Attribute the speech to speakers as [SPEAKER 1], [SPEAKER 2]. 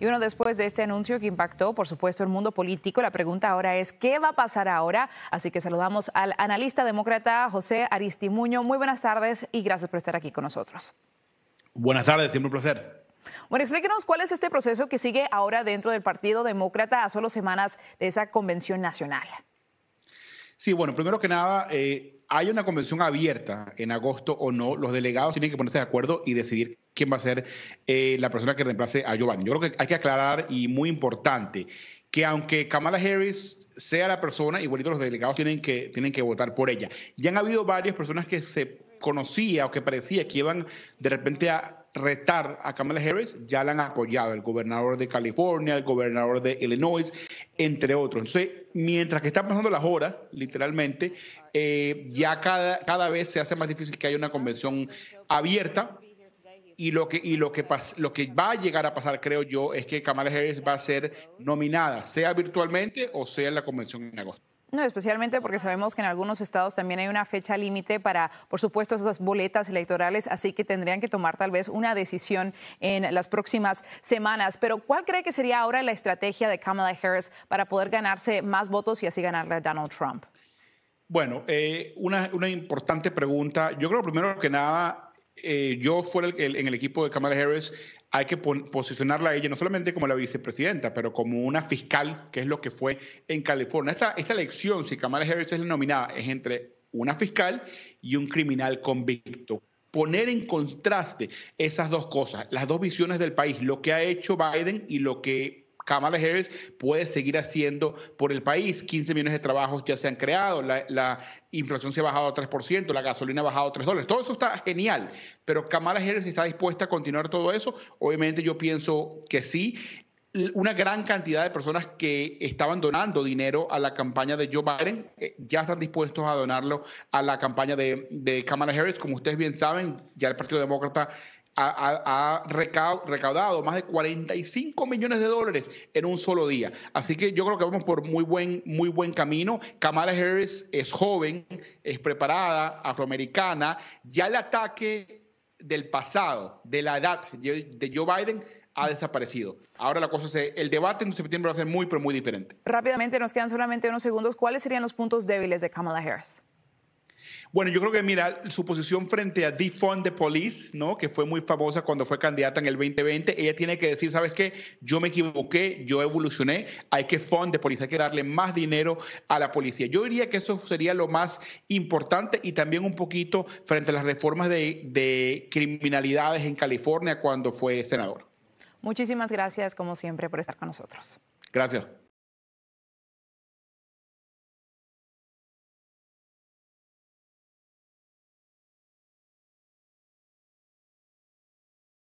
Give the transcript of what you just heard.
[SPEAKER 1] Y uno después de este anuncio que impactó, por supuesto, el mundo político, la pregunta ahora es, ¿qué va a pasar ahora? Así que saludamos al analista demócrata José Aristimuño. Muy buenas tardes y gracias por estar aquí con nosotros.
[SPEAKER 2] Buenas tardes, siempre un placer.
[SPEAKER 1] Bueno, explíquenos cuál es este proceso que sigue ahora dentro del Partido Demócrata a solo semanas de esa convención nacional.
[SPEAKER 2] Sí, bueno, primero que nada, eh, hay una convención abierta en agosto o no. Los delegados tienen que ponerse de acuerdo y decidir quién va a ser eh, la persona que reemplace a Giovanni. Yo creo que hay que aclarar, y muy importante, que aunque Kamala Harris sea la persona, igualito los delegados tienen que, tienen que votar por ella. Ya han habido varias personas que se conocía o que parecía que iban de repente a retar a Kamala Harris, ya la han apoyado el gobernador de California, el gobernador de Illinois, entre otros. Entonces, mientras que están pasando las horas, literalmente, eh, ya cada, cada vez se hace más difícil que haya una convención abierta. Y lo que, y lo que, lo que va a llegar a pasar, creo yo, es que Kamala Harris va a ser nominada, sea virtualmente o sea en la convención en agosto.
[SPEAKER 1] No, especialmente porque sabemos que en algunos estados también hay una fecha límite para, por supuesto, esas boletas electorales, así que tendrían que tomar tal vez una decisión en las próximas semanas. Pero ¿cuál cree que sería ahora la estrategia de Kamala Harris para poder ganarse más votos y así ganarle a Donald Trump?
[SPEAKER 2] Bueno, eh, una importante pregunta. Yo creo primero que nada eh, yo fuera en el equipo de Kamala Harris, hay que posicionarla a ella no solamente como la vicepresidenta, pero como una fiscal, que es lo que fue en California. Esta, esta elección, si Kamala Harris es la nominada, es entre una fiscal y un criminal convicto. Poner en contraste esas dos cosas, las dos visiones del país, lo que ha hecho Biden y lo que Kamala Harris puede seguir haciendo por el país. 15 millones de trabajos ya se han creado, la, inflación se ha bajado a 3%, la gasolina ha bajado a 3 dólares. Todo eso está genial, pero Kamala Harris está dispuesta a continuar todo eso. Obviamente yo pienso que sí una gran cantidad de personas que estaban donando dinero a la campaña de Joe Biden eh, ya están dispuestos a donarlo a la campaña de, de, Kamala Harris. Como ustedes bien saben, ya el Partido Demócrata ha, recaudado más de 45 millones de dólares en un solo día. Así que yo creo que vamos por muy buen, muy buen camino. Kamala Harris es joven, es preparada, afroamericana. Ya el ataque del pasado, de la edad de Joe Biden ha desaparecido. Ahora la cosa es el debate en septiembre va a ser muy, pero muy diferente.
[SPEAKER 1] Rápidamente, nos quedan solamente unos segundos. ¿Cuáles serían los puntos débiles de Kamala Harris?
[SPEAKER 2] Bueno, yo creo que, mira, su posición frente a Defund the Police, ¿no? Que fue muy famosa cuando fue candidata en el 2020. Ella tiene que decir, ¿sabes qué? Yo me equivoqué, yo evolucioné. Hay que fund the police, hay que darle más dinero a la policía. Yo diría que eso sería lo más importante y también un poquito frente a las reformas de, de criminalidades en California cuando fue senador.
[SPEAKER 1] Muchísimas gracias, como siempre, por estar con nosotros.
[SPEAKER 2] Gracias.